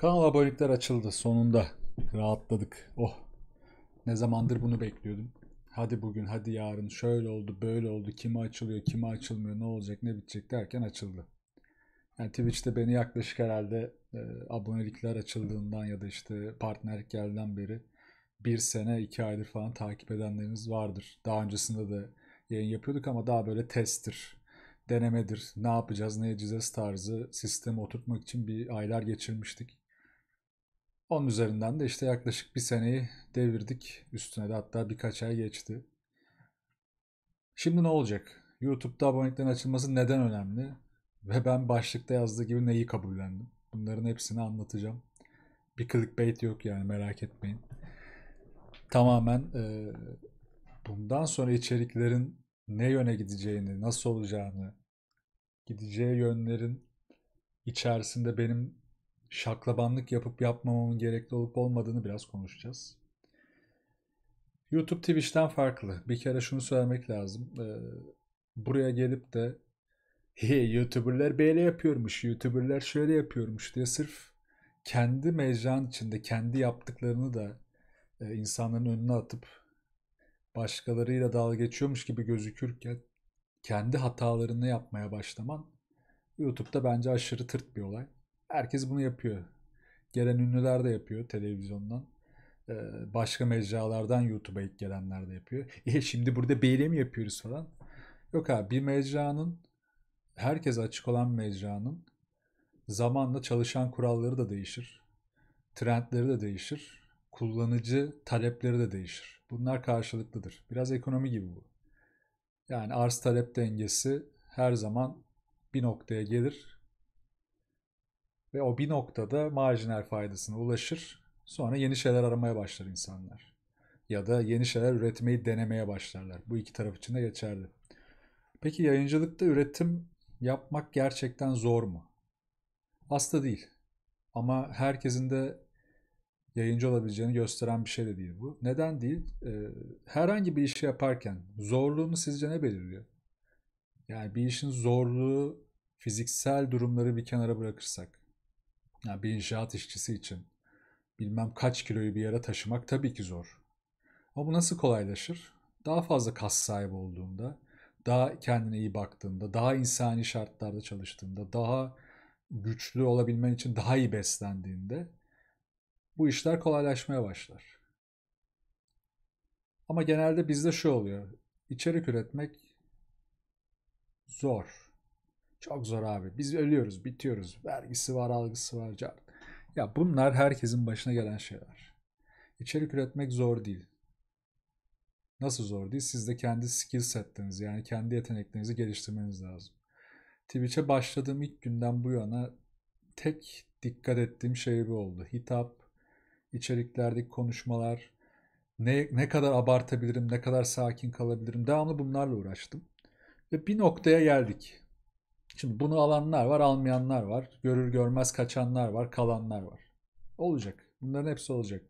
Kanal abonelikler açıldı sonunda. Rahatladık. Oh. Ne zamandır bunu bekliyordum. Hadi bugün, hadi yarın, şöyle oldu, böyle oldu, kime açılıyor, kime açılmıyor, ne olacak, ne bitecek derken açıldı. Yani Twitch'te beni yaklaşık herhalde e, abonelikler açıldığından ya da işte partnerlik geldiğinden beri bir sene, iki aydır falan takip edenleriniz vardır. Daha öncesinde de yayın yapıyorduk ama daha böyle testtir, denemedir, ne yapacağız, ne edeceğiz tarzı sistemi oturtmak için bir aylar geçirmiştik. Onun üzerinden de işte yaklaşık bir seneyi devirdik. Üstüne de hatta birkaç ay geçti. Şimdi ne olacak? YouTube'da aboneliklerin açılması neden önemli? Ve ben başlıkta yazdığı gibi neyi kabullendim? Bunların hepsini anlatacağım. Bir clickbait yok yani merak etmeyin. Tamamen e, bundan sonra içeriklerin ne yöne gideceğini, nasıl olacağını, gideceği yönlerin içerisinde benim şaklabanlık yapıp yapmamamın gerekli olup olmadığını biraz konuşacağız. YouTube Twitch'ten farklı. Bir kere şunu söylemek lazım. Ee, buraya gelip de hey, YouTuber'lar böyle yapıyormuş, YouTuber'lar şöyle yapıyormuş diye sırf kendi mecran içinde kendi yaptıklarını da e, insanların önüne atıp başkalarıyla dalga geçiyormuş gibi gözükürken kendi hatalarını yapmaya başlaman YouTube'da bence aşırı tırt bir olay. Herkes bunu yapıyor. Gelen ünlüler de yapıyor televizyondan. Ee, başka mecralardan YouTube'a ilk gelenler de yapıyor. E şimdi burada beyle mi yapıyoruz falan? Yok abi bir mecranın herkes açık olan mecranın zamanla çalışan kuralları da değişir. Trendleri de değişir. Kullanıcı talepleri de değişir. Bunlar karşılıklıdır. Biraz ekonomi gibi bu. Yani arz talep dengesi her zaman bir noktaya gelir ve o bir noktada marjinal faydasına ulaşır. Sonra yeni şeyler aramaya başlar insanlar. Ya da yeni şeyler üretmeyi denemeye başlarlar. Bu iki taraf için de geçerli. Peki yayıncılıkta üretim yapmak gerçekten zor mu? Asla değil. Ama herkesin de yayıncı olabileceğini gösteren bir şey de değil bu. Neden değil? Ee, herhangi bir işi yaparken zorluğunu sizce ne belirliyor? Yani bir işin zorluğu fiziksel durumları bir kenara bırakırsak yani bir inşaat işçisi için bilmem kaç kiloyu bir yere taşımak tabii ki zor. Ama bu nasıl kolaylaşır? Daha fazla kas sahibi olduğunda, daha kendine iyi baktığında, daha insani şartlarda çalıştığında, daha güçlü olabilmen için daha iyi beslendiğinde bu işler kolaylaşmaya başlar. Ama genelde bizde şu oluyor. İçerik üretmek zor. Çok zor abi. Biz ölüyoruz, bitiyoruz. Vergisi var, algısı var. Can. Ya bunlar herkesin başına gelen şeyler. İçerik üretmek zor değil. Nasıl zor değil? Siz de kendi skill setlerinizi yani kendi yeteneklerinizi geliştirmeniz lazım. Twitch'e başladığım ilk günden bu yana tek dikkat ettiğim şey bu oldu. Hitap, içeriklerdeki konuşmalar, ne, ne kadar abartabilirim, ne kadar sakin kalabilirim. Devamlı bunlarla uğraştım. Ve bir noktaya geldik. Şimdi bunu alanlar var, almayanlar var. Görür görmez kaçanlar var, kalanlar var. Olacak. Bunların hepsi olacak.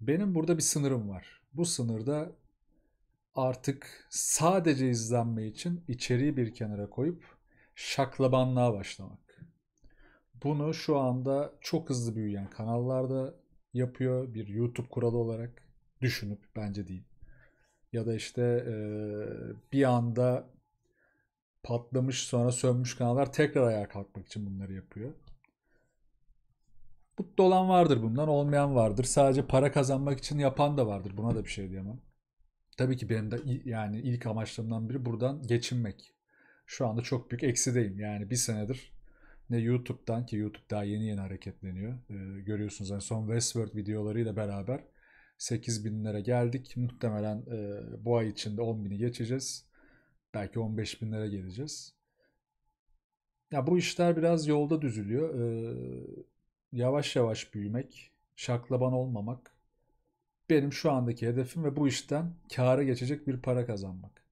Benim burada bir sınırım var. Bu sınırda artık sadece izlenme için içeriği bir kenara koyup şaklabanlığa başlamak. Bunu şu anda çok hızlı büyüyen kanallarda yapıyor bir YouTube kuralı olarak düşünüp bence değil. Ya da işte bir anda patlamış sonra sönmüş kanallar tekrar ayağa kalkmak için bunları yapıyor. Mutlu olan vardır bundan, olmayan vardır. Sadece para kazanmak için yapan da vardır. Buna da bir şey diyemem. Tabii ki benim de yani ilk amaçlarımdan biri buradan geçinmek. Şu anda çok büyük eksideyim. Yani bir senedir ne YouTube'dan ki YouTube daha yeni yeni hareketleniyor. Ee, görüyorsunuz yani son Westworld videolarıyla beraber 8 binlere geldik. Muhtemelen e, bu ay içinde 10 bini geçeceğiz. Belki 15 binlere geleceğiz. Ya bu işler biraz yolda düzülüyor. Ee, yavaş yavaş büyümek, şaklaban olmamak benim şu andaki hedefim ve bu işten kâra geçecek bir para kazanmak.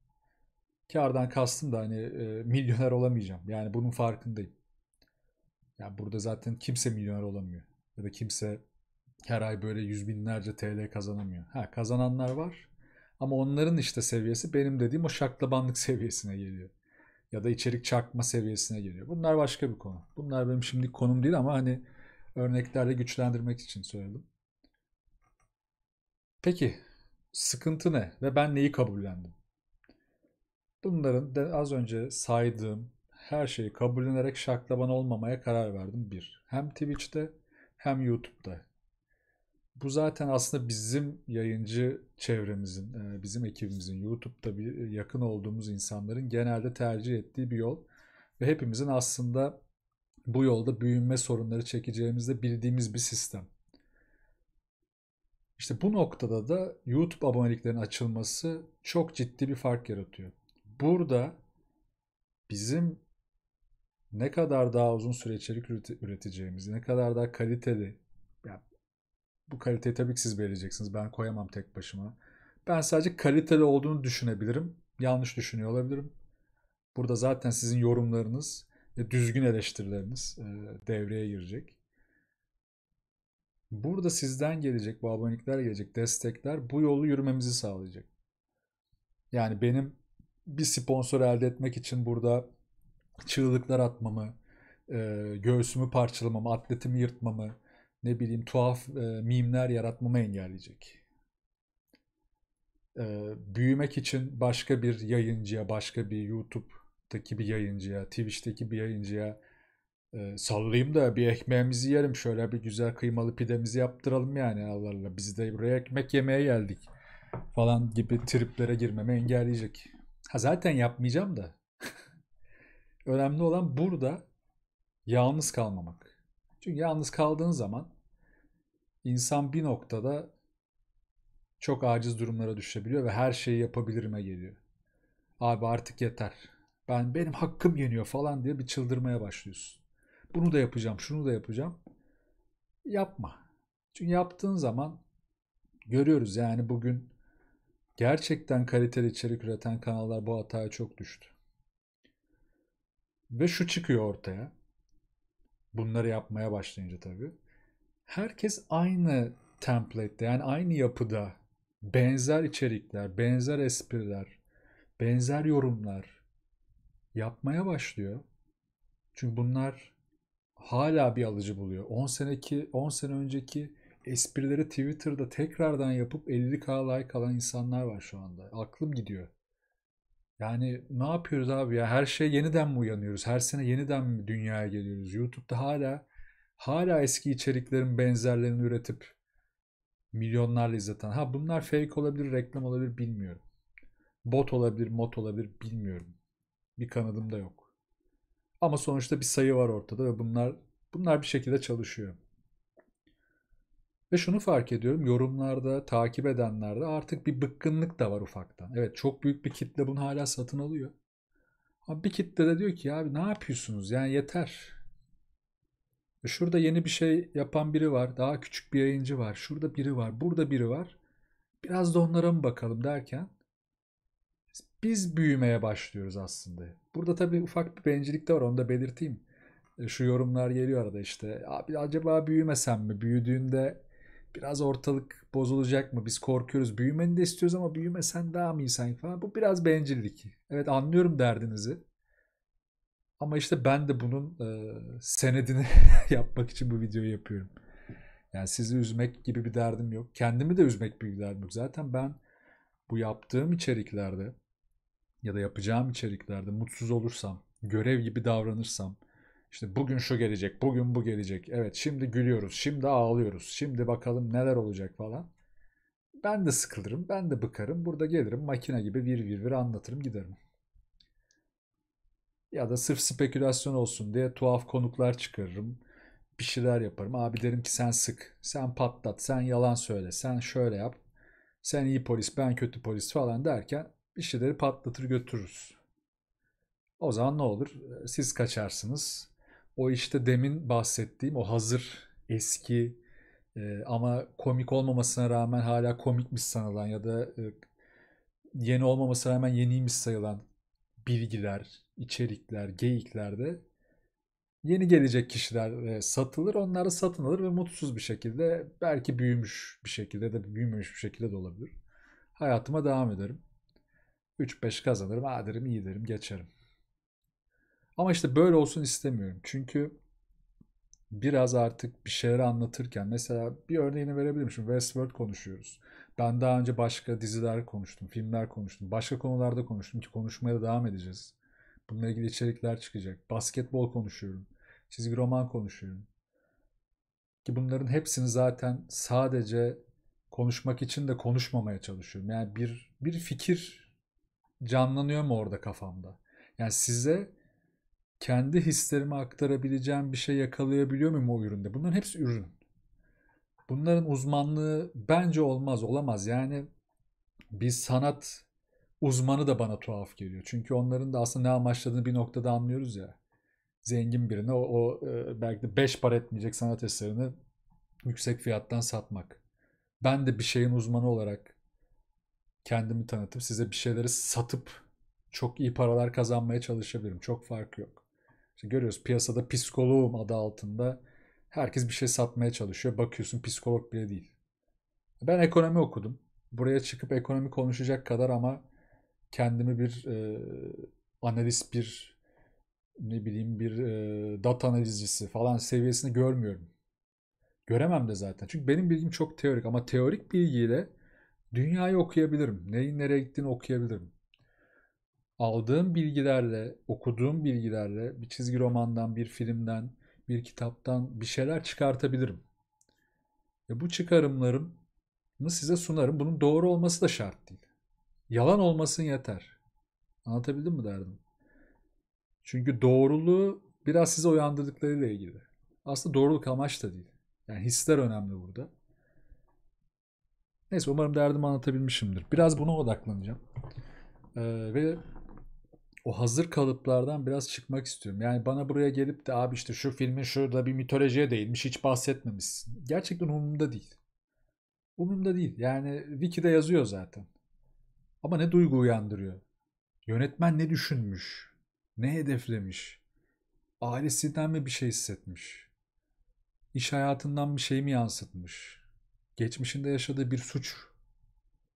Kârdan kastım da hani e, milyoner olamayacağım. Yani bunun farkındayım. Ya yani burada zaten kimse milyoner olamıyor. Ya da kimse her ay böyle yüz binlerce TL kazanamıyor. Ha kazananlar var. Ama onların işte seviyesi benim dediğim o şaklabanlık seviyesine geliyor. Ya da içerik çakma seviyesine geliyor. Bunlar başka bir konu. Bunlar benim şimdi konum değil ama hani örneklerle güçlendirmek için söyledim. Peki sıkıntı ne ve ben neyi kabullendim? Bunların de az önce saydığım her şeyi kabullenerek şaklaban olmamaya karar verdim bir. Hem Twitch'te hem YouTube'da bu zaten aslında bizim yayıncı çevremizin, e, bizim ekibimizin, YouTube'da bir e, yakın olduğumuz insanların genelde tercih ettiği bir yol. Ve hepimizin aslında bu yolda büyüme sorunları çekeceğimizde bildiğimiz bir sistem. İşte bu noktada da YouTube aboneliklerin açılması çok ciddi bir fark yaratıyor. Burada bizim ne kadar daha uzun süre içerik üreteceğimizi, ne kadar daha kaliteli, bu kaliteyi tabii ki siz belirleyeceksiniz. Ben koyamam tek başıma. Ben sadece kaliteli olduğunu düşünebilirim. Yanlış düşünüyor olabilirim. Burada zaten sizin yorumlarınız ve düzgün eleştirileriniz e, devreye girecek. Burada sizden gelecek, bu abonelikler gelecek, destekler bu yolu yürümemizi sağlayacak. Yani benim bir sponsor elde etmek için burada çığlıklar atmamı, e, göğsümü parçalamamı, atletimi yırtmamı, ne bileyim tuhaf e, mimler yaratmamı engelleyecek. E, büyümek için başka bir yayıncıya, başka bir YouTube'daki bir yayıncıya, Twitch'teki bir yayıncıya e, sallayayım da bir ekmeğimizi yerim. Şöyle bir güzel kıymalı pidemizi yaptıralım yani Allah'la. Biz de buraya ekmek yemeye geldik falan gibi triplere girmemi engelleyecek. Ha zaten yapmayacağım da. Önemli olan burada yalnız kalmamak. Çünkü yalnız kaldığın zaman insan bir noktada çok aciz durumlara düşebiliyor ve her şeyi yapabilirime geliyor. Abi artık yeter. Ben benim hakkım yeniyor falan diye bir çıldırmaya başlıyorsun. Bunu da yapacağım, şunu da yapacağım. Yapma. Çünkü yaptığın zaman görüyoruz yani bugün gerçekten kaliteli içerik üreten kanallar bu hataya çok düştü. Ve şu çıkıyor ortaya. Bunları yapmaya başlayınca tabii herkes aynı template'de yani aynı yapıda benzer içerikler, benzer espriler, benzer yorumlar yapmaya başlıyor. Çünkü bunlar hala bir alıcı buluyor. 10 seneki 10 sene önceki esprileri Twitter'da tekrardan yapıp 50k like alan insanlar var şu anda. Aklım gidiyor. Yani ne yapıyoruz abi ya? Her şey yeniden mi uyanıyoruz? Her sene yeniden mi dünyaya geliyoruz? YouTube'da hala hala eski içeriklerin benzerlerini üretip milyonlarla izleten. Ha bunlar fake olabilir, reklam olabilir bilmiyorum. Bot olabilir, mot olabilir bilmiyorum. Bir kanadım da yok. Ama sonuçta bir sayı var ortada ve bunlar bunlar bir şekilde çalışıyor. Ve şunu fark ediyorum yorumlarda takip edenlerde artık bir bıkkınlık da var ufaktan. Evet çok büyük bir kitle bunu hala satın alıyor. Ama bir kitle de diyor ki abi ne yapıyorsunuz yani yeter. Şurada yeni bir şey yapan biri var. Daha küçük bir yayıncı var. Şurada biri var. Burada biri var. Biraz da onlara mı bakalım derken biz büyümeye başlıyoruz aslında. Burada tabii ufak bir bencillik de var. Onu da belirteyim. E, şu yorumlar geliyor arada işte. Abi acaba büyümesem mi? Büyüdüğünde biraz ortalık bozulacak mı? Biz korkuyoruz. Büyümeni de istiyoruz ama büyümesen daha mı iyi sanki falan. Bu biraz bencillik. Evet anlıyorum derdinizi. Ama işte ben de bunun e, senedini yapmak için bu videoyu yapıyorum. Yani sizi üzmek gibi bir derdim yok. Kendimi de üzmek gibi bir derdim yok. Zaten ben bu yaptığım içeriklerde ya da yapacağım içeriklerde mutsuz olursam, görev gibi davranırsam, işte bugün şu gelecek, bugün bu gelecek. Evet şimdi gülüyoruz, şimdi ağlıyoruz, şimdi bakalım neler olacak falan. Ben de sıkılırım, ben de bıkarım. Burada gelirim makine gibi vir vir vir anlatırım giderim. Ya da sırf spekülasyon olsun diye tuhaf konuklar çıkarırım. Bir şeyler yaparım. Abi derim ki sen sık, sen patlat, sen yalan söyle, sen şöyle yap. Sen iyi polis, ben kötü polis falan derken bir şeyleri patlatır götürürüz. O zaman ne olur? Ee, siz kaçarsınız. O işte demin bahsettiğim o hazır eski e, ama komik olmamasına rağmen hala komikmiş sanılan ya da e, yeni olmamasına rağmen yeniymiş sayılan bilgiler, içerikler, geyiklerde yeni gelecek kişiler e, satılır. onları satın alır ve mutsuz bir şekilde belki büyümüş bir şekilde de büyümemiş bir şekilde de olabilir. Hayatıma devam ederim. 3-5 kazanırım. Ha derim iyi derim geçerim. Ama işte böyle olsun istemiyorum. Çünkü biraz artık bir şeyleri anlatırken mesela bir örneğini verebilirim. Şimdi Westworld konuşuyoruz. Ben daha önce başka diziler konuştum, filmler konuştum, başka konularda konuştum ki konuşmaya da devam edeceğiz. Bununla ilgili içerikler çıkacak. Basketbol konuşuyorum. Çizgi roman konuşuyorum. Ki bunların hepsini zaten sadece konuşmak için de konuşmamaya çalışıyorum. Yani bir bir fikir canlanıyor mu orada kafamda? Yani size kendi hislerimi aktarabileceğim bir şey yakalayabiliyor muyum o üründe? Bunların hepsi ürün. Bunların uzmanlığı bence olmaz, olamaz. Yani biz sanat uzmanı da bana tuhaf geliyor. Çünkü onların da aslında ne amaçladığını bir noktada anlıyoruz ya. Zengin birine o, o e, belki de 5 para etmeyecek sanat eserini yüksek fiyattan satmak. Ben de bir şeyin uzmanı olarak kendimi tanıtıp size bir şeyleri satıp çok iyi paralar kazanmaya çalışabilirim. Çok fark yok. İşte görüyoruz piyasada psikoloğum adı altında herkes bir şey satmaya çalışıyor. Bakıyorsun psikolog bile değil. Ben ekonomi okudum. Buraya çıkıp ekonomi konuşacak kadar ama kendimi bir e, analist bir ne bileyim bir e, data analizcisi falan seviyesini görmüyorum. Göremem de zaten. Çünkü benim bilgim çok teorik ama teorik bilgiyle dünyayı okuyabilirim. Neyin nereye gittiğini okuyabilirim. Aldığım bilgilerle, okuduğum bilgilerle bir çizgi romandan, bir filmden, bir kitaptan bir şeyler çıkartabilirim. Ve bu çıkarımlarımı size sunarım. Bunun doğru olması da şart değil. Yalan olmasın yeter. Anlatabildim mi derdim? Çünkü doğruluğu biraz size uyandırdıklarıyla ilgili. Aslında doğruluk amaç da değil. Yani hisler önemli burada. Neyse umarım derdimi anlatabilmişimdir. Biraz buna odaklanacağım. Ee, ve o hazır kalıplardan biraz çıkmak istiyorum. Yani bana buraya gelip de abi işte şu filmin şurada bir mitolojiye değinmiş hiç bahsetmemişsin. Gerçekten umurumda değil. Umurumda değil. Yani Wiki'de yazıyor zaten. Ama ne duygu uyandırıyor? Yönetmen ne düşünmüş? Ne hedeflemiş? Ailesinden mi bir şey hissetmiş? İş hayatından bir şey mi yansıtmış? Geçmişinde yaşadığı bir suç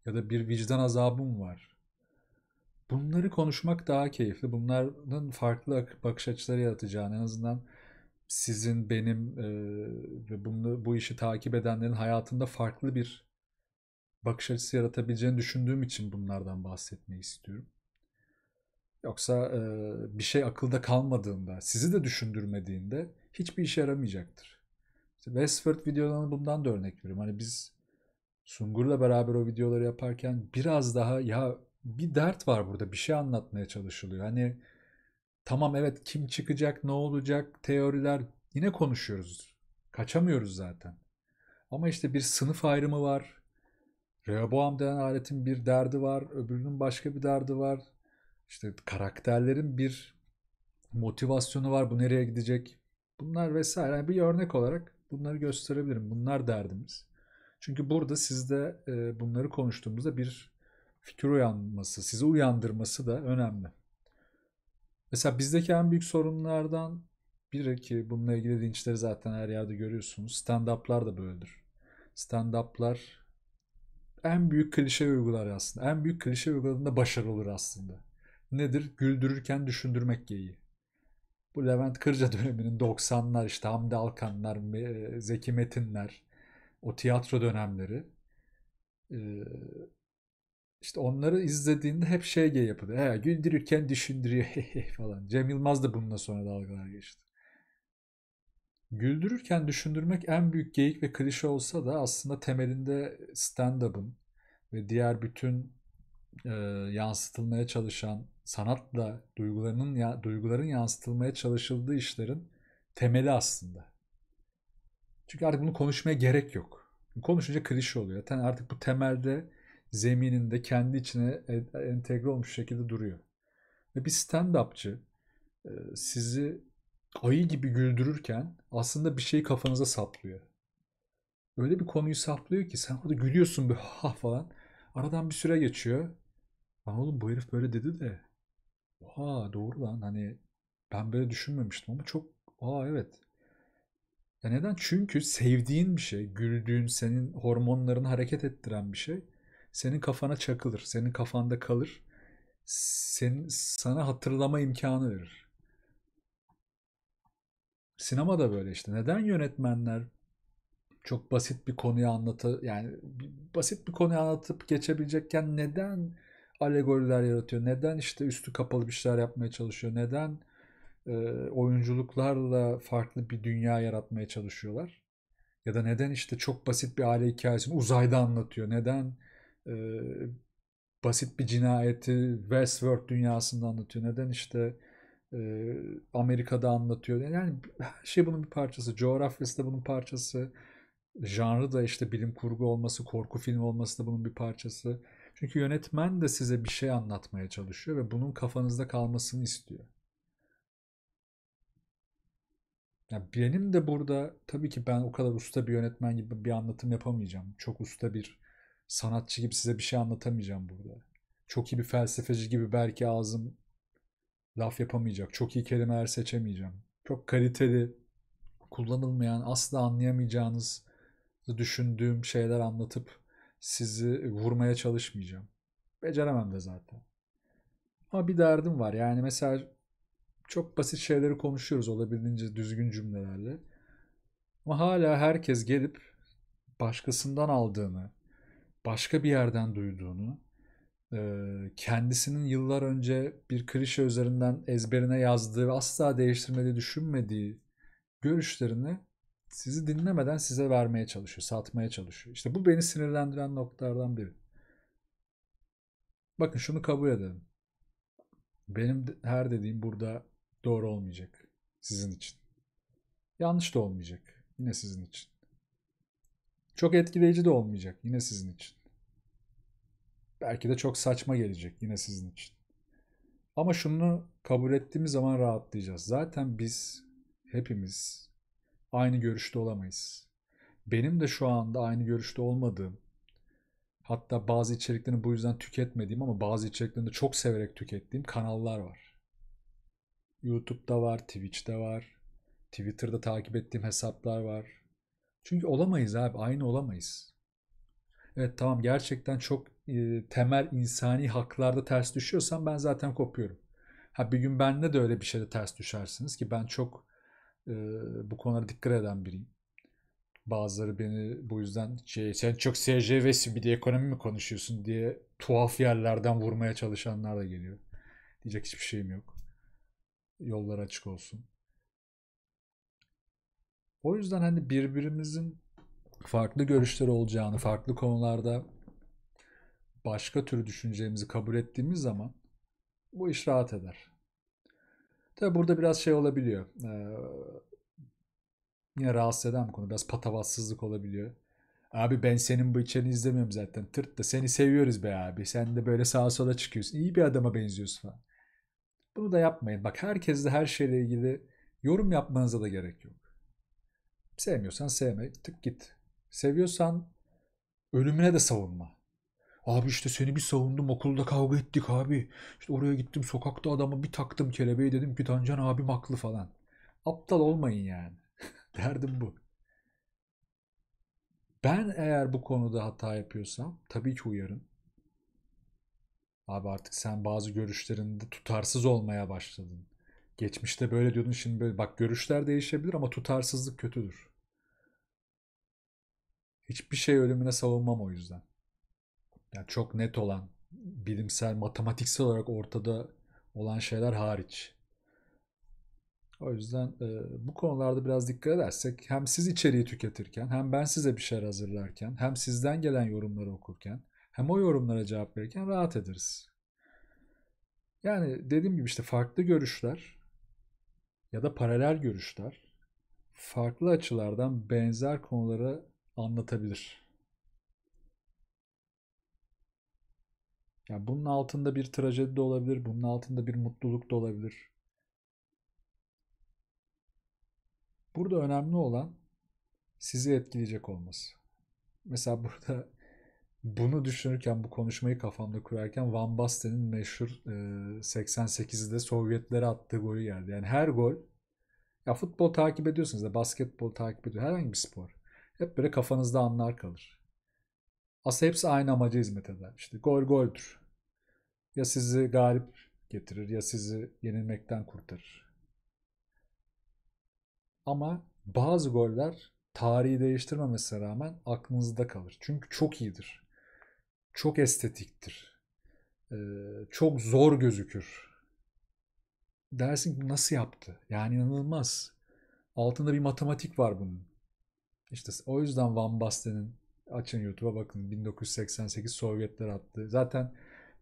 ya da bir vicdan azabı mı var? Bunları konuşmak daha keyifli. Bunların farklı bakış açıları yaratacağını en azından sizin, benim ve bunu, bu işi takip edenlerin hayatında farklı bir bakış açısı yaratabileceğini düşündüğüm için bunlardan bahsetmeyi istiyorum. Yoksa e, bir şey akılda kalmadığında, sizi de düşündürmediğinde hiçbir işe yaramayacaktır. İşte Westford videolarını bundan da örnek veriyorum. Hani biz Sungur'la beraber o videoları yaparken biraz daha ya bir dert var burada bir şey anlatmaya çalışılıyor. Hani tamam evet kim çıkacak ne olacak teoriler yine konuşuyoruz. Kaçamıyoruz zaten. Ama işte bir sınıf ayrımı var. Rehoboam denen aletin bir derdi var, öbürünün başka bir derdi var. İşte karakterlerin bir motivasyonu var, bu nereye gidecek? Bunlar vesaire. Yani bir örnek olarak bunları gösterebilirim. Bunlar derdimiz. Çünkü burada sizde e, bunları konuştuğumuzda bir fikir uyanması, sizi uyandırması da önemli. Mesela bizdeki en büyük sorunlardan biri ki bununla ilgili dinçleri zaten her yerde görüyorsunuz. Stand-up'lar da böyledir. Stand-up'lar en büyük klişe uygular aslında. En büyük klişe uyguladığında başarılı olur aslında. Nedir? Güldürürken düşündürmek geyiği. Bu Levent Kırca döneminin 90'lar işte Hamdi Alkanlar, e, Zeki Metinler, o tiyatro dönemleri. E, işte onları izlediğinde hep şey geyiği yapıldı. He, güldürürken düşündürüyor falan. Cem Yılmaz da bununla sonra dalgalar geçti. Güldürürken düşündürmek en büyük geyik ve klişe olsa da aslında temelinde stand-up'ın ve diğer bütün e, yansıtılmaya çalışan sanatla duygularının ya, duyguların yansıtılmaya çalışıldığı işlerin temeli aslında. Çünkü artık bunu konuşmaya gerek yok. Konuşunca klişe oluyor. Zaten artık bu temelde zemininde kendi içine e, entegre olmuş şekilde duruyor. Ve bir stand-upçı e, sizi ayı gibi güldürürken aslında bir şey kafanıza saplıyor. Öyle bir konuyu saplıyor ki sen orada gülüyorsun bir ha falan. Aradan bir süre geçiyor. Lan oğlum bu herif böyle dedi de. Oha doğru lan hani ben böyle düşünmemiştim ama çok aa evet. Ya neden? Çünkü sevdiğin bir şey, güldüğün, senin hormonların hareket ettiren bir şey senin kafana çakılır, senin kafanda kalır. Senin, sana hatırlama imkanı verir. Sinema da böyle işte. Neden yönetmenler çok basit bir konuyu anlatı yani basit bir konuyu anlatıp geçebilecekken neden alegoriler yaratıyor? Neden işte üstü kapalı bir şeyler yapmaya çalışıyor? Neden e, oyunculuklarla farklı bir dünya yaratmaya çalışıyorlar? Ya da neden işte çok basit bir aile hikayesini uzayda anlatıyor? Neden e, basit bir cinayeti Westworld dünyasında anlatıyor? Neden işte e, Amerika'da anlatıyor. Yani her şey bunun bir parçası. Coğrafyası da bunun parçası. Janrı da işte bilim kurgu olması, korku filmi olması da bunun bir parçası. Çünkü yönetmen de size bir şey anlatmaya çalışıyor ve bunun kafanızda kalmasını istiyor. Yani benim de burada tabii ki ben o kadar usta bir yönetmen gibi bir anlatım yapamayacağım. Çok usta bir sanatçı gibi size bir şey anlatamayacağım burada. Çok iyi bir felsefeci gibi belki ağzım laf yapamayacak, çok iyi kelimeler seçemeyeceğim. Çok kaliteli, kullanılmayan, asla anlayamayacağınız düşündüğüm şeyler anlatıp sizi vurmaya çalışmayacağım. Beceremem de zaten. Ama bir derdim var. Yani mesela çok basit şeyleri konuşuyoruz olabildiğince düzgün cümlelerle. Ama hala herkes gelip başkasından aldığını, başka bir yerden duyduğunu kendisinin yıllar önce bir klişe üzerinden ezberine yazdığı ve asla değiştirmediği, düşünmediği görüşlerini sizi dinlemeden size vermeye çalışıyor, satmaya çalışıyor. İşte bu beni sinirlendiren noktalardan biri. Bakın şunu kabul edelim. Benim her dediğim burada doğru olmayacak sizin için. Yanlış da olmayacak yine sizin için. Çok etkileyici de olmayacak yine sizin için belki de çok saçma gelecek yine sizin için. Ama şunu kabul ettiğimiz zaman rahatlayacağız. Zaten biz hepimiz aynı görüşte olamayız. Benim de şu anda aynı görüşte olmadığım, hatta bazı içeriklerini bu yüzden tüketmediğim ama bazı içeriklerini de çok severek tükettiğim kanallar var. YouTube'da var, Twitch'te var, Twitter'da takip ettiğim hesaplar var. Çünkü olamayız abi, aynı olamayız. Evet tamam gerçekten çok e, temel insani haklarda ters düşüyorsam ben zaten kopuyorum. Ha bir gün bende de öyle bir şeyde ters düşersiniz ki ben çok e, bu konulara dikkat eden biriyim. Bazıları beni bu yüzden şey, sen çok SCV'sin bir de ekonomi mi konuşuyorsun diye tuhaf yerlerden vurmaya çalışanlar da geliyor. Diyecek hiçbir şeyim yok. Yollar açık olsun. O yüzden hani birbirimizin farklı görüşleri olacağını, farklı konularda başka türlü düşüneceğimizi kabul ettiğimiz zaman bu iş rahat eder. Tabi burada biraz şey olabiliyor. Ee, yine rahatsız eden bir konu. Biraz patavatsızlık olabiliyor. Abi ben senin bu içeriğini izlemiyorum zaten. Tırt da seni seviyoruz be abi. Sen de böyle sağa sola çıkıyorsun. İyi bir adama benziyorsun falan. Bunu da yapmayın. Bak herkes de her şeyle ilgili yorum yapmanıza da gerek yok. Sevmiyorsan sevme. Tık git. Seviyorsan ölümüne de savunma. Abi işte seni bir savundum okulda kavga ettik abi. İşte oraya gittim sokakta adamı bir taktım kelebeği dedim ki Tancan abim haklı falan. Aptal olmayın yani. Derdim bu. Ben eğer bu konuda hata yapıyorsam tabii ki uyarın. Abi artık sen bazı görüşlerinde tutarsız olmaya başladın. Geçmişte böyle diyordun şimdi böyle bak görüşler değişebilir ama tutarsızlık kötüdür. Hiçbir şey ölümüne savunmam o yüzden yani çok net olan bilimsel matematiksel olarak ortada olan şeyler hariç. O yüzden e, bu konularda biraz dikkat edersek hem siz içeriği tüketirken hem ben size bir şeyler hazırlarken hem sizden gelen yorumları okurken hem o yorumlara cevap verirken rahat ederiz. Yani dediğim gibi işte farklı görüşler ya da paralel görüşler farklı açılardan benzer konuları anlatabilir. Ya bunun altında bir trajedi de olabilir, bunun altında bir mutluluk da olabilir. Burada önemli olan sizi etkileyecek olması. Mesela burada bunu düşünürken, bu konuşmayı kafamda kurarken Van Basten'in meşhur 88'de e, Sovyetlere attığı golü geldi. Yani her gol, ya futbol takip ediyorsunuz da basketbol takip ediyor, herhangi bir spor. Hep böyle kafanızda anlar kalır. Aslında hepsi aynı amaca hizmet eder. İşte gol goldür ya sizi galip getirir ya sizi yenilmekten kurtarır. Ama bazı goller tarihi değiştirmemesine rağmen aklınızda kalır. Çünkü çok iyidir. Çok estetiktir. E, çok zor gözükür. Dersin ki nasıl yaptı? Yani inanılmaz. Altında bir matematik var bunun. İşte o yüzden Van Basten'in açın YouTube'a bakın 1988 Sovyetler attı. Zaten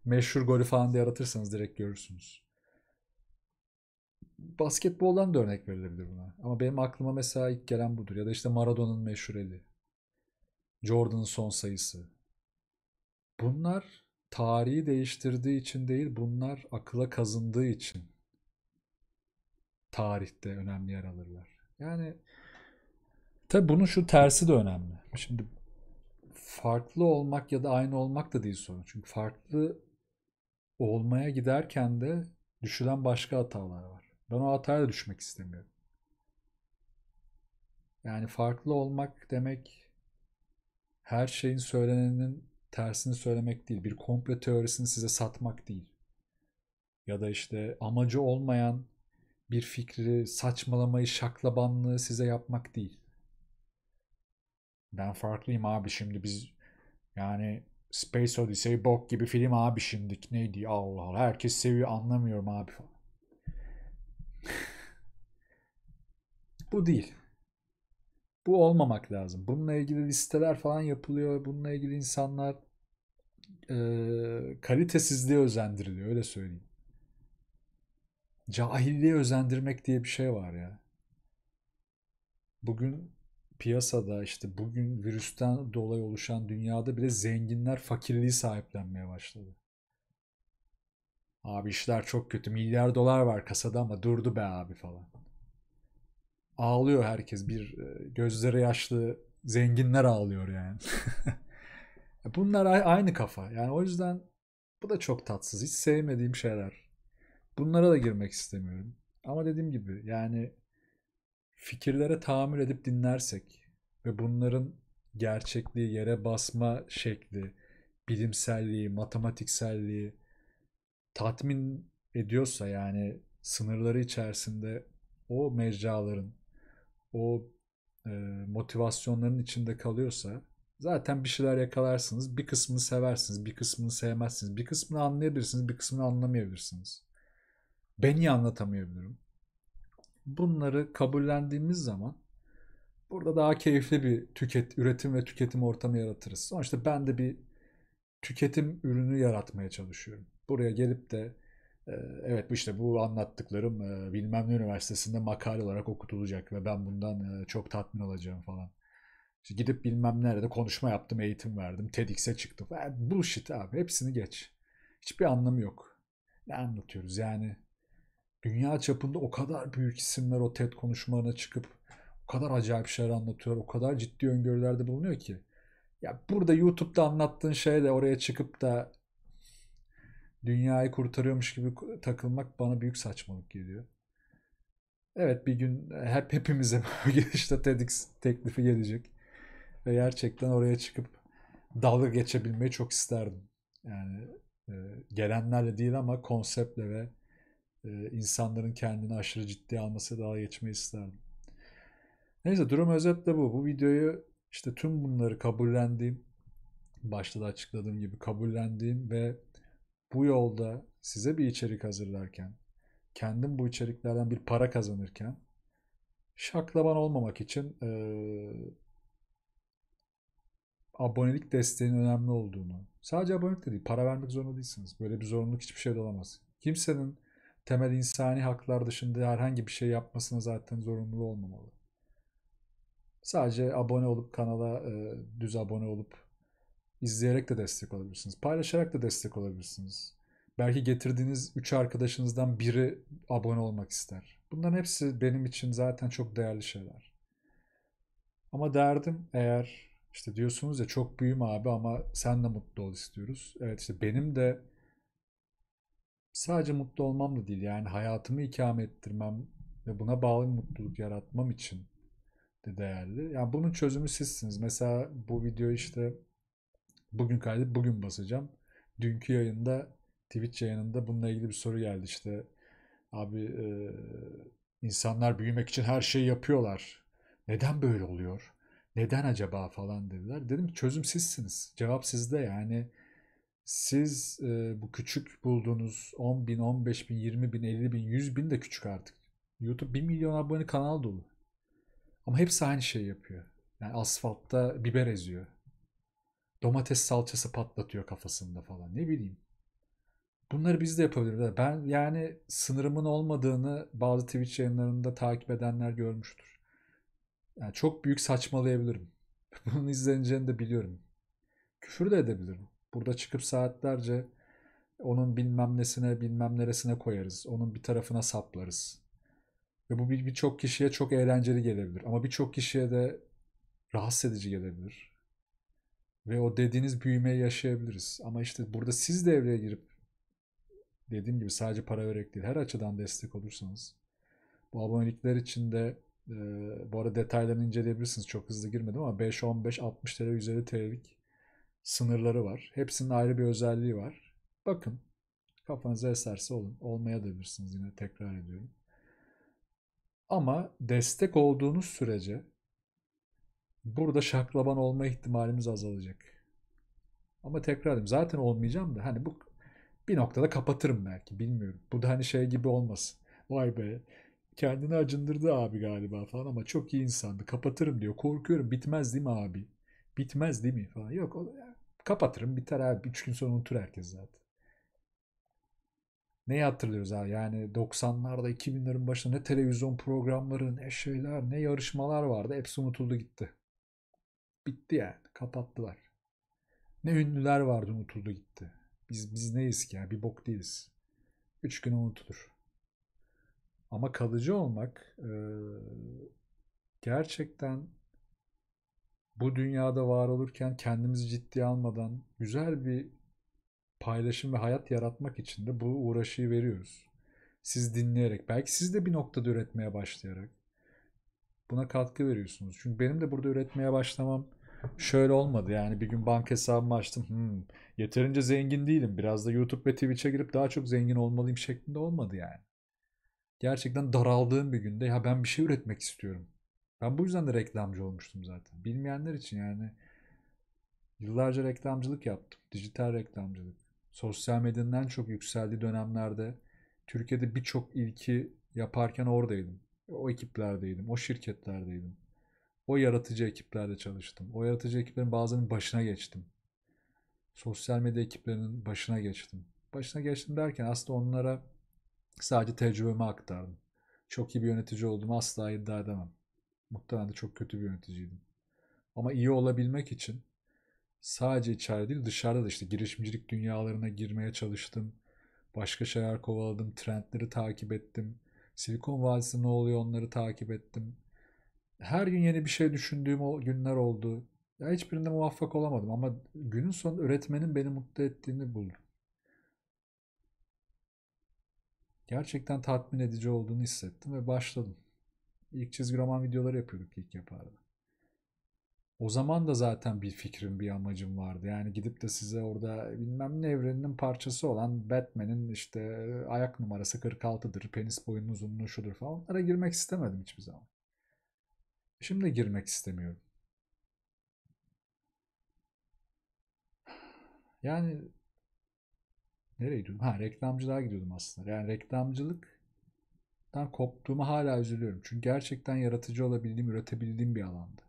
meşhur golü falan diye aratırsanız direkt görürsünüz. Basketboldan da örnek verilebilir buna. Ama benim aklıma mesela ilk gelen budur. Ya da işte Maradona'nın meşhur eli. Jordan'ın son sayısı. Bunlar tarihi değiştirdiği için değil, bunlar akıla kazındığı için tarihte önemli yer alırlar. Yani tabi bunun şu tersi de önemli. Şimdi farklı olmak ya da aynı olmak da değil sorun. Çünkü farklı olmaya giderken de düşülen başka hatalar var. Ben o hataya da düşmek istemiyorum. Yani farklı olmak demek her şeyin söylenenin tersini söylemek değil. Bir komple teorisini size satmak değil. Ya da işte amacı olmayan bir fikri, saçmalamayı, şaklabanlığı size yapmak değil. Ben farklıyım abi şimdi biz yani Space Odyssey bok gibi film abi şimdi neydi Allah Allah herkes seviyor anlamıyorum abi Bu değil. Bu olmamak lazım. Bununla ilgili listeler falan yapılıyor. Bununla ilgili insanlar e, kalitesizliğe özendiriliyor öyle söyleyeyim. Cahilliğe özendirmek diye bir şey var ya. Bugün piyasada işte bugün virüsten dolayı oluşan dünyada bile zenginler fakirliği sahiplenmeye başladı. Abi işler çok kötü. Milyar dolar var kasada ama durdu be abi falan. Ağlıyor herkes. Bir e, gözleri yaşlı zenginler ağlıyor yani. Bunlar aynı kafa. Yani o yüzden bu da çok tatsız. Hiç sevmediğim şeyler. Bunlara da girmek istemiyorum. Ama dediğim gibi yani fikirlere tahammül edip dinlersek ve bunların gerçekliği, yere basma şekli, bilimselliği, matematikselliği tatmin ediyorsa yani sınırları içerisinde o mecraların, o e, motivasyonların içinde kalıyorsa zaten bir şeyler yakalarsınız. Bir kısmını seversiniz, bir kısmını sevmezsiniz. Bir kısmını anlayabilirsiniz, bir kısmını anlamayabilirsiniz. Ben iyi anlatamayabilirim bunları kabullendiğimiz zaman burada daha keyifli bir tüket, üretim ve tüketim ortamı yaratırız. Sonuçta ben de bir tüketim ürünü yaratmaya çalışıyorum. Buraya gelip de e, evet işte bu anlattıklarım e, bilmem ne üniversitesinde makale olarak okutulacak ve ben bundan e, çok tatmin olacağım falan. İşte gidip bilmem nerede konuşma yaptım, eğitim verdim, TEDx'e çıktım. Bullshit abi hepsini geç. Hiçbir anlamı yok. Ne anlatıyoruz yani? dünya çapında o kadar büyük isimler o TED konuşmalarına çıkıp o kadar acayip şeyler anlatıyor, o kadar ciddi öngörülerde bulunuyor ki. Ya burada YouTube'da anlattığın şeyle oraya çıkıp da dünyayı kurtarıyormuş gibi takılmak bana büyük saçmalık geliyor. Evet bir gün hep hepimize böyle işte TEDx teklifi gelecek. Ve gerçekten oraya çıkıp dalga geçebilmeyi çok isterdim. Yani e, gelenlerle değil ama konseptle ve e, insanların kendini aşırı ciddi alması daha geçmeyi isterdim. Neyse durum özetle bu. Bu videoyu işte tüm bunları kabullendiğim, başta da açıkladığım gibi kabullendiğim ve bu yolda size bir içerik hazırlarken, kendim bu içeriklerden bir para kazanırken şaklaban olmamak için e, abonelik desteğinin önemli olduğunu. Sadece abonelik de değil, para vermek zorunda değilsiniz. Böyle bir zorunluluk hiçbir şey olamaz. Kimsenin temel insani haklar dışında herhangi bir şey yapmasına zaten zorunlu olmamalı. Sadece abone olup kanala e, düz abone olup izleyerek de destek olabilirsiniz. Paylaşarak da destek olabilirsiniz. Belki getirdiğiniz üç arkadaşınızdan biri abone olmak ister. Bunların hepsi benim için zaten çok değerli şeyler. Ama derdim eğer işte diyorsunuz ya çok büyüm abi ama sen de mutlu ol istiyoruz. Evet işte benim de sadece mutlu olmam da değil yani hayatımı ikame ettirmem ve buna bağlı bir mutluluk yaratmam için de değerli. Yani bunun çözümü sizsiniz. Mesela bu video işte bugün kaydedip bugün basacağım. Dünkü yayında Twitch yayınında bununla ilgili bir soru geldi işte abi e, insanlar büyümek için her şeyi yapıyorlar. Neden böyle oluyor? Neden acaba falan dediler. Dedim ki çözüm sizsiniz. Cevap sizde yani siz e, bu küçük bulduğunuz 10 bin, 15 bin, 20 bin, 50 bin, 100 bin de küçük artık. YouTube 1 milyon abone kanal dolu. Ama hepsi aynı şeyi yapıyor. Yani asfaltta biber eziyor. Domates salçası patlatıyor kafasında falan. Ne bileyim. Bunları biz de yapabiliriz. Ben yani sınırımın olmadığını bazı Twitch yayınlarında takip edenler görmüştür. Yani çok büyük saçmalayabilirim. Bunun izleneceğini de biliyorum. Küfür de edebilirim. Burada çıkıp saatlerce onun bilmem nesine bilmem neresine koyarız. Onun bir tarafına saplarız. Ve bu birçok bir kişiye çok eğlenceli gelebilir. Ama birçok kişiye de rahatsız edici gelebilir. Ve o dediğiniz büyümeyi yaşayabiliriz. Ama işte burada siz de devreye girip dediğim gibi sadece para vererek değil her açıdan destek olursanız bu abonelikler için de e, bu arada detaylarını inceleyebilirsiniz. Çok hızlı girmedim ama 5, 15, 60 TL, 150 TL'lik sınırları var. Hepsinin ayrı bir özelliği var. Bakın kafanıza eserse olun. Olmaya da bilirsiniz yine tekrar ediyorum. Ama destek olduğunuz sürece burada şaklaban olma ihtimalimiz azalacak. Ama tekrar edeyim zaten olmayacağım da hani bu bir noktada kapatırım belki bilmiyorum. Bu da hani şey gibi olmasın. Vay be kendini acındırdı abi galiba falan ama çok iyi insandı kapatırım diyor. Korkuyorum bitmez değil mi abi? Bitmez değil mi falan. Yok Kapatırım biter abi. üç gün sonra unutur herkes zaten. Neyi hatırlıyoruz abi? Yani 90'larda 2000'lerin başında ne televizyon programları ne şeyler ne yarışmalar vardı. Hepsi unutuldu gitti. Bitti yani. Kapattılar. Ne ünlüler vardı unutuldu gitti. Biz biz neyiz ki ya? Bir bok değiliz. Üç gün unutulur. Ama kalıcı olmak gerçekten bu dünyada var olurken kendimizi ciddiye almadan güzel bir paylaşım ve hayat yaratmak için de bu uğraşıyı veriyoruz. Siz dinleyerek, belki siz de bir noktada üretmeye başlayarak buna katkı veriyorsunuz. Çünkü benim de burada üretmeye başlamam şöyle olmadı. Yani bir gün banka hesabımı açtım. Hmm, yeterince zengin değilim. Biraz da YouTube ve Twitch'e girip daha çok zengin olmalıyım şeklinde olmadı yani. Gerçekten daraldığım bir günde ya ben bir şey üretmek istiyorum. Ben bu yüzden de reklamcı olmuştum zaten. Bilmeyenler için yani yıllarca reklamcılık yaptım. Dijital reklamcılık. Sosyal medyanın en çok yükseldiği dönemlerde Türkiye'de birçok ilki yaparken oradaydım. O ekiplerdeydim, o şirketlerdeydim. O yaratıcı ekiplerde çalıştım. O yaratıcı ekiplerin bazılarının başına geçtim. Sosyal medya ekiplerinin başına geçtim. Başına geçtim derken aslında onlara sadece tecrübemi aktardım. Çok iyi bir yönetici olduğumu asla iddia edemem. Muhtemelen de çok kötü bir yöneticiydim. Ama iyi olabilmek için sadece içeride değil dışarıda da işte girişimcilik dünyalarına girmeye çalıştım. Başka şeyler kovaladım. Trendleri takip ettim. Silikon Vadisi ne oluyor onları takip ettim. Her gün yeni bir şey düşündüğüm o günler oldu. Ya hiçbirinde muvaffak olamadım ama günün sonunda öğretmenin beni mutlu ettiğini buldum. Gerçekten tatmin edici olduğunu hissettim ve başladım. İlk çizgi roman videoları yapıyorduk ilk yapardı. O zaman da zaten bir fikrim, bir amacım vardı. Yani gidip de size orada bilmem ne evreninin parçası olan Batman'in işte e, ayak numarası 46'dır, penis boyunun uzunluğu şudur falan. Onlara girmek istemedim hiçbir zaman. Şimdi de girmek istemiyorum. Yani nereye gidiyordum? Ha reklamcılığa gidiyordum aslında. Yani reklamcılık gerçekten koptuğumu hala üzülüyorum. Çünkü gerçekten yaratıcı olabildiğim, üretebildiğim bir alandı.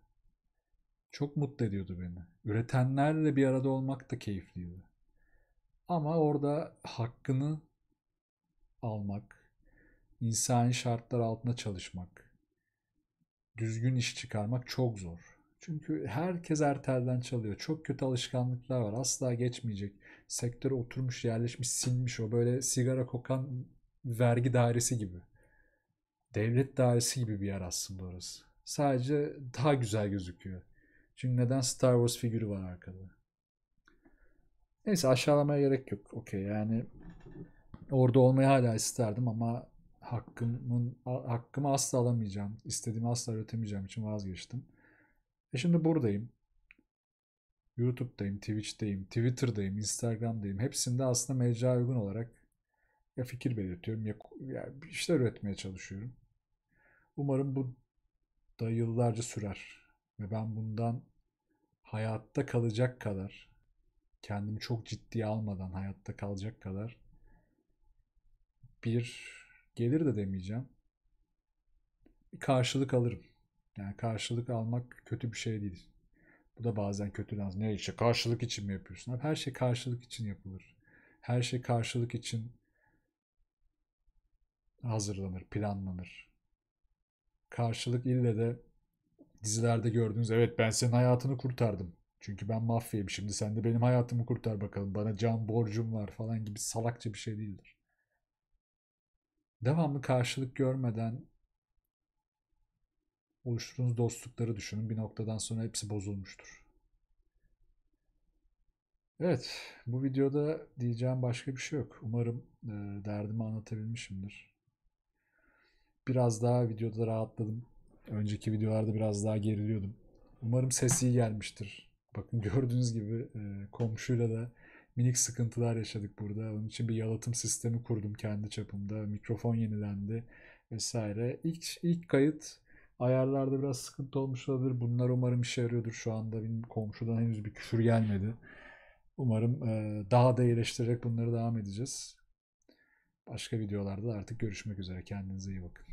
Çok mutlu ediyordu beni. Üretenlerle bir arada olmak da keyifliydi. Ama orada hakkını almak, insani şartlar altında çalışmak, düzgün iş çıkarmak çok zor. Çünkü herkes ertelden telden çalıyor. Çok kötü alışkanlıklar var. Asla geçmeyecek. Sektöre oturmuş, yerleşmiş, silmiş o böyle sigara kokan vergi dairesi gibi devlet dairesi gibi bir yer aslında orası. Sadece daha güzel gözüküyor. Çünkü neden Star Wars figürü var arkada. Neyse aşağılamaya gerek yok. Okey yani orada olmayı hala isterdim ama hakkımın hakkımı asla alamayacağım. İstediğimi asla üretemeyeceğim için vazgeçtim. E şimdi buradayım. YouTube'dayım, Twitch'teyim, Twitter'dayım, Instagram'dayım. Hepsinde aslında mecra uygun olarak ya fikir belirtiyorum ya, ya bir işler üretmeye çalışıyorum. Umarım bu da yıllarca sürer ve ben bundan hayatta kalacak kadar kendimi çok ciddiye almadan hayatta kalacak kadar bir gelir de demeyeceğim. Bir karşılık alırım. Yani karşılık almak kötü bir şey değil. Bu da bazen kötü lazım. Ne işte karşılık için mi yapıyorsun? her şey karşılık için yapılır. Her şey karşılık için hazırlanır, planlanır. Karşılık ille de dizilerde gördüğünüz evet ben senin hayatını kurtardım. Çünkü ben mafyayım şimdi sen de benim hayatımı kurtar bakalım. Bana can borcum var falan gibi salakça bir şey değildir. Devamlı karşılık görmeden oluşturduğunuz dostlukları düşünün. Bir noktadan sonra hepsi bozulmuştur. Evet, bu videoda diyeceğim başka bir şey yok. Umarım e, derdimi anlatabilmişimdir biraz daha videoda rahatladım. Önceki videolarda biraz daha geriliyordum. Umarım ses iyi gelmiştir. Bakın gördüğünüz gibi e, komşuyla da minik sıkıntılar yaşadık burada. Onun için bir yalıtım sistemi kurdum kendi çapımda. Mikrofon yenilendi vesaire. İlk, ilk kayıt ayarlarda biraz sıkıntı olmuş olabilir. Bunlar umarım işe yarıyordur şu anda. Benim komşudan henüz bir küfür gelmedi. Umarım e, daha da iyileştirerek bunları devam edeceğiz. Başka videolarda da artık görüşmek üzere. Kendinize iyi bakın.